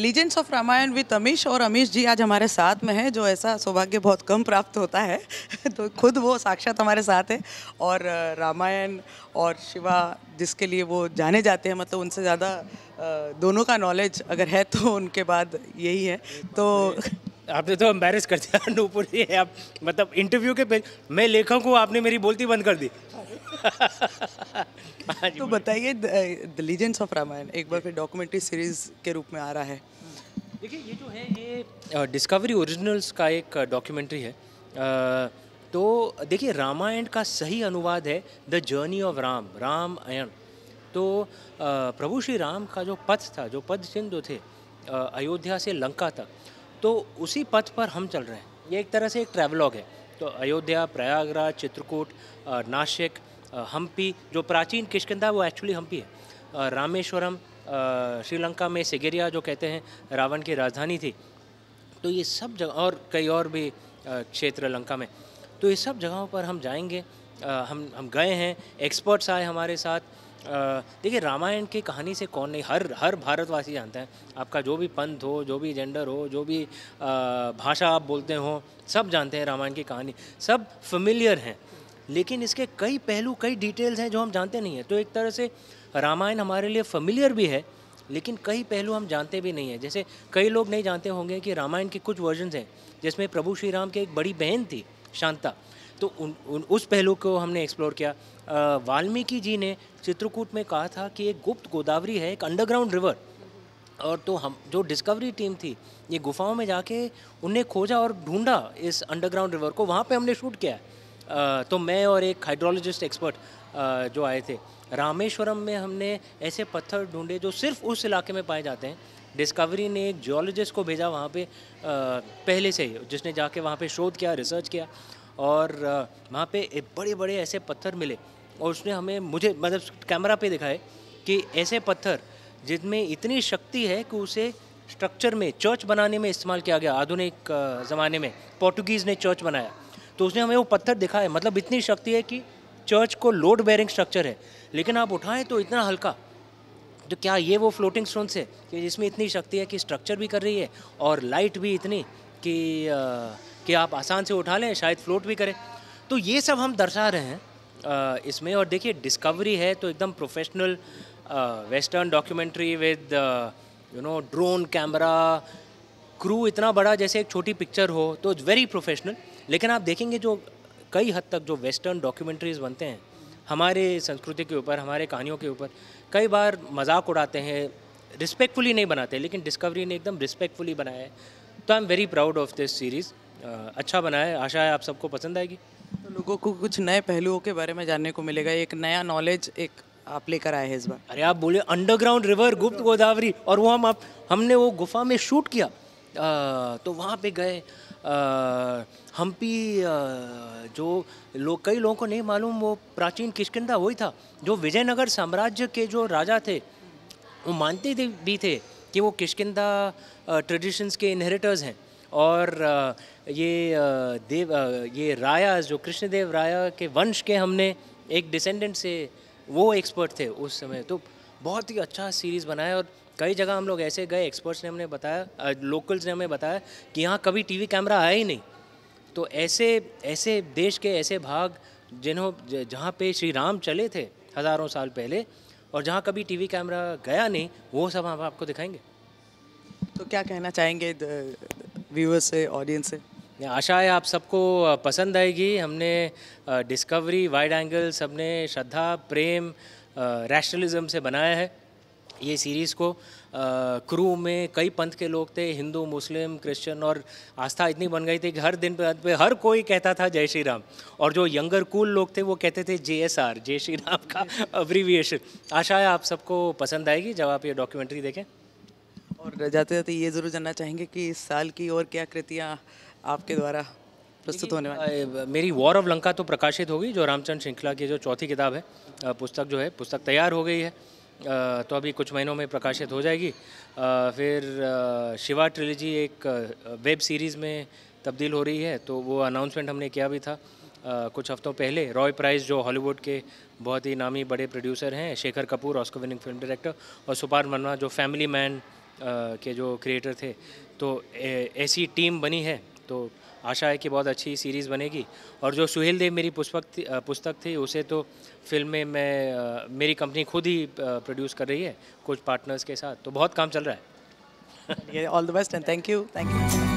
legends of Ramayana with Amish और अमीश जी आज हमारे साथ में हैं जो ऐसा सौभाग्य बहुत कम प्राप्त होता है तो खुद वो साक्षात हमारे साथ है और रामायण और शिवा जिसके लिए वो जाने जाते हैं मतलब उनसे ज़्यादा दोनों का नॉलेज अगर है तो उनके बाद यही है तो आपने तो एम्बेरस कर दिया नूपुर ये आप मतलब इंटरव्यू के मैं लेखक हूँ आपने मेरी बोलती बंद कर दी तो बताइए द लीजेंड्स ऑफ रामायण एक बार फिर डॉक्यूमेंट्री सीरीज के रूप में आ रहा है देखिए ये जो है ये डिस्कवरी ओरिजिनल्स का एक डॉक्यूमेंट्री है तो देखिए रामायण का सही अनुवाद है the journey of Ram Ramayan तो प्रभु श्री राम का जो पथ था जो पद चिन्ह थे अयोध्या से लंका तक तो उसी पथ पर हम चल रहे हैं ये एक तरह से एक ट्रैवलॉग है तो अयोध्या प्रयागराज चित्रकूट नासिक हम्पी जो प्राचीन किशकंदा वो एक्चुअली हम्पी है रामेश्वरम श्रीलंका में सिगेरिया जो कहते हैं रावण की राजधानी थी तो ये सब जगह और कई और भी क्षेत्र लंका में तो ये सब जगहों पर हम जाएंगे हम हम गए हैं एक्सपर्ट्स आए हमारे साथ देखिए रामायण की कहानी से कौन नहीं हर हर भारतवासी जानता है आपका जो भी पंथ हो जो भी जेंडर हो जो भी भाषा आप बोलते हो सब जानते हैं रामायण की कहानी सब फेमिलियर हैं लेकिन इसके कई पहलू कई डिटेल्स हैं जो हम जानते नहीं हैं तो एक तरह से रामायण हमारे लिए फमिलियर भी है लेकिन कई पहलू हम जानते भी नहीं हैं जैसे कई लोग नहीं जानते होंगे कि रामायण के कुछ वर्जन हैं जिसमें प्रभु श्री राम की एक बड़ी बहन थी शांता तो उन, उन उस पहलू को हमने एक्सप्लोर किया वाल्मीकि जी ने चित्रकूट में कहा था कि एक गुप्त गोदावरी है एक अंडरग्राउंड रिवर और तो हम जो डिस्कवरी टीम थी ये गुफाओं में जाके उन्हें खोजा और ढूंढा इस अंडरग्राउंड रिवर को वहाँ पे हमने शूट किया है तो मैं और एक हाइड्रोलॉजिस्ट एक्सपर्ट जो आए थे रामेश्वरम में हमने ऐसे पत्थर ढूंढे जो सिर्फ उस इलाके में पाए जाते हैं डिस्कवरी ने एक जियोलॉजिस्ट को भेजा वहाँ पे पहले से ही जिसने जाके वहाँ पे शोध किया रिसर्च किया और वहाँ पे बड़े बड़े ऐसे पत्थर मिले और उसने हमें मुझे मतलब कैमरा पे दिखाए कि ऐसे पत्थर जिनमें इतनी शक्ति है कि उसे स्ट्रक्चर में चर्च बनाने में इस्तेमाल किया गया आधुनिक ज़माने में पोर्टुगीज़ ने चर्च बनाया तो उसने हमें वो पत्थर दिखा है मतलब इतनी शक्ति है कि चर्च को लोड बेरिंग स्ट्रक्चर है लेकिन आप उठाएं तो इतना हल्का तो क्या ये वो फ्लोटिंग स्टोन से कि जिसमें इतनी शक्ति है कि स्ट्रक्चर भी कर रही है और लाइट भी इतनी कि आ, कि आप आसान से उठा लें शायद फ्लोट भी करें तो ये सब हम दर्शा रहे हैं इसमें और देखिए डिस्कवरी है तो एकदम professional western documentary with you know drone camera crew इतना बड़ा जैसे एक छोटी पिक्चर हो तो इट्स वेरी प्रोफेशनल लेकिन आप देखेंगे जो कई हद तक जो वेस्टर्न डॉक्यूमेंट्रीज बनते हैं हमारे संस्कृति के ऊपर हमारे कहानियों के ऊपर कई बार मजाक उड़ाते हैं रिस्पेक्टफुली नहीं बनाते लेकिन डिस्कवरी ने एकदम रिस्पेक्टफुली बनाया है तो I am very proud of this series अच्छा बना है आशा है आप सबको पसंद आएगी तो लोगों को कुछ नए पहलुओं के बारे में जानने को मिलेगा एक नया नॉलेज एक आप लेकर आए हैं इस बार अरे आप बोले अंडरग्राउंड रिवर गुप्त गोदावरी और वो हम आप हमने वो गुफा में शूट किया तो वहाँ पे गए हम्पी जो लोग कई लोगों को नहीं मालूम वो प्राचीन किशकिंदा वही था जो विजयनगर साम्राज्य के जो राजा थे वो मानते भी थे कि वो किशकिंदा ट्रेडिशंस के इनहेरिटर्स हैं और ये देव ये राया जो कृष्णदेव राया के वंश के हमने एक डिसेंडेंट से वो एक्सपर्ट थे उस समय तो बहुत ही अच्छा सीरीज़ बनाया और कई जगह हम लोग ऐसे गए एक्सपर्ट्स ने हमने बताया लोकल्स ने हमें बताया कि यहाँ कभी टीवी कैमरा आया ही नहीं तो ऐसे ऐसे देश के ऐसे भाग जिन्हों जहाँ पे श्री राम चले थे हज़ारों साल पहले और जहाँ कभी टीवी कैमरा गया नहीं वो सब हम आपको दिखाएंगे तो क्या कहना चाहेंगे व्यूअर्स से ऑडियंस से आशा है आप सबको पसंद आएगी हमने डिस्कवरी वाइड एंगल सबने श्रद्धा प्रेम रैशनलिज्म से बनाया है ये सीरीज़ को क्रू में कई पंथ के लोग थे हिंदू मुस्लिम क्रिश्चियन और आस्था इतनी बन गई थी कि हर दिन पे, पे हर कोई कहता था जय श्री राम और जो यंगर कूल लोग थे वो कहते थे जे एस आर जय श्री राम का अब्रीविएशन आशा है आप सबको पसंद आएगी जब आप ये डॉक्यूमेंट्री देखें और जाते जाते तो ये ज़रूर जानना चाहेंगे कि इस साल की और क्या कृतियाँ आपके द्वारा प्रस्तुत होने वाली मेरी वॉर ऑफ लंका तो प्रकाशित होगी जो रामचंद्र श्रृंखला की जो चौथी किताब है पुस्तक जो है पुस्तक तैयार हो गई है तो अभी कुछ महीनों में प्रकाशित हो जाएगी फिर शिवा ट्रिलजी एक वेब सीरीज़ में तब्दील हो रही है तो वो अनाउंसमेंट हमने किया भी था कुछ हफ्तों पहले रॉय प्राइस जो हॉलीवुड के बहुत ही नामी बड़े प्रोड्यूसर हैं Shekhar Kapur Oscar winning film director और सुपार मन्ना जो फैमिली मैन के जो क्रिएटर थे तो ऐसी टीम बनी है तो आशा है कि बहुत अच्छी सीरीज़ बनेगी और जो सुहेल देव मेरी पुस्तक पुस्तक थी उसे तो फिल्म में मैं मेरी कंपनी खुद ही प्रोड्यूस कर रही है कुछ पार्टनर्स के साथ तो बहुत काम चल रहा है all the best and thank you thank you